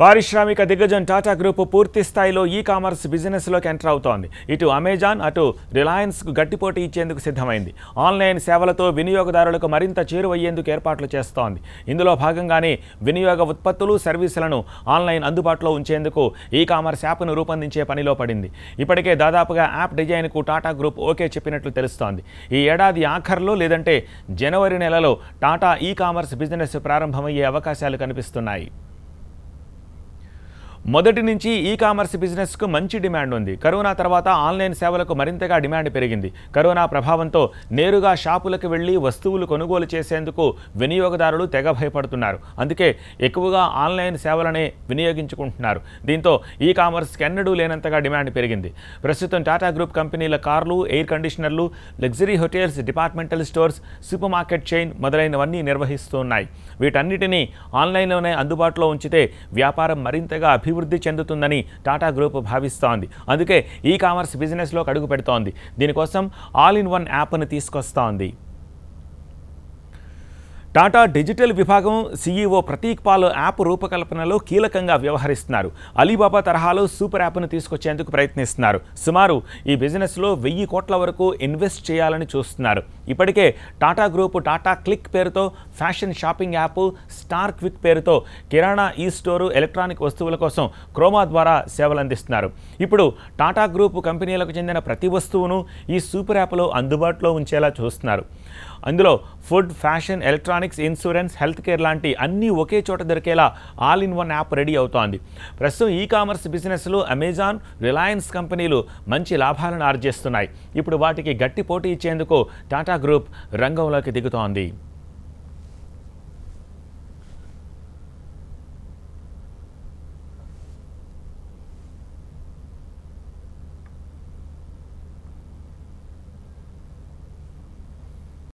పారిశ్రామిక దిగ్గజం టాటా గ్రూప్ పూర్తి స్థాయిలో ఈ కామర్స్ బిజినెస్లోకి ఎంటర్ అవుతోంది ఇటు అమెజాన్ అటు రిలయన్స్కు గట్టిపోటీ ఇచ్చేందుకు సిద్ధమైంది ఆన్లైన్ సేవలతో వినియోగదారులకు మరింత చేరువయ్యేందుకు ఏర్పాట్లు చేస్తోంది ఇందులో భాగంగానే వినియోగ ఉత్పత్తులు సర్వీసులను ఆన్లైన్ అందుబాటులో ఉంచేందుకు ఈ కామర్స్ యాప్ను రూపొందించే పనిలో పడింది ఇప్పటికే దాదాపుగా యాప్ డిజైన్కు టాటా గ్రూప్ ఓకే చెప్పినట్లు తెలుస్తోంది ఈ ఏడాది ఆఖర్లో లేదంటే జనవరి నెలలో టాటా ఈ కామర్స్ బిజినెస్ ప్రారంభమయ్యే అవకాశాలు కనిపిస్తున్నాయి మొదటి నుంచి ఈ కామర్స్ బిజినెస్కు మంచి డిమాండ్ ఉంది కరోనా తర్వాత ఆన్లైన్ సేవలకు మరింతగా డిమాండ్ పెరిగింది కరోనా ప్రభావంతో నేరుగా షాపులకు వెళ్ళి వస్తువులు కొనుగోలు చేసేందుకు వినియోగదారులు తెగ భయపడుతున్నారు అందుకే ఎక్కువగా ఆన్లైన్ సేవలనే వినియోగించుకుంటున్నారు దీంతో ఈ కామర్స్కి ఎన్నడూ లేనంతగా డిమాండ్ పెరిగింది ప్రస్తుతం టాటా గ్రూప్ కంపెనీల కార్లు ఎయిర్ కండిషనర్లు luxury hotels departmental stores supermarket chain మొదలైనవన్నీ నిర్వహిస్తున్నాయి వీటన్నిటినీ ఆన్లైన్లోనే అందుబాటులో ఉంచితే వ్యాపారం మరింతగా అభివృద్ధి అభివృద్ధి చెందుతుందని టాటా గ్రూప్ భావిస్తోంది అందుకే ఈ కామర్స్ బిజినెస్లోకి అడుగు పెడుతోంది దీనికోసం ఆల్ ఇన్ వన్ యాప్ను తీసుకొస్తోంది టాటా డిజిటల్ విభాగం సీఈఓ ప్రతీక్ పాల్ యాప్ రూపకల్పనలో కీలకంగా వ్యవహరిస్తున్నారు అలీబాబా తరహాలో సూపర్ యాప్ను తీసుకొచ్చేందుకు ప్రయత్నిస్తున్నారు సుమారు ఈ బిజినెస్లో వెయ్యి కోట్ల వరకు ఇన్వెస్ట్ చేయాలని చూస్తున్నారు ఇప్పటికే టాటా గ్రూప్ టాటా క్లిక్ పేరుతో fashion shopping app Star Quik పేరుతో కిరాణా ఈ స్టోరు ఎలక్ట్రానిక్ వస్తువుల కోసం క్రోమా ద్వారా సేవలు అందిస్తున్నారు ఇప్పుడు టాటా గ్రూప్ కంపెనీలకు చెందిన ప్రతి వస్తువును ఈ సూపర్ యాప్లో అందుబాటులో ఉంచేలా చూస్తున్నారు అందులో food fashion electronic electronics insurance health care లాంటి అన్నీ ఒకే చోట దొరికేలా all in one app ready అవుతోంది ప్రస్తుతం ఈ కామర్స్ బిజినెస్లు అమెజాన్ రిలయన్స్ కంపెనీలు మంచి లాభాలను ఆర్జిస్తున్నాయి ఇప్పుడు వాటికి గట్టి పోటీ ఇచ్చేందుకు టాటా గ్రూప్ రంగంలోకి దిగుతోంది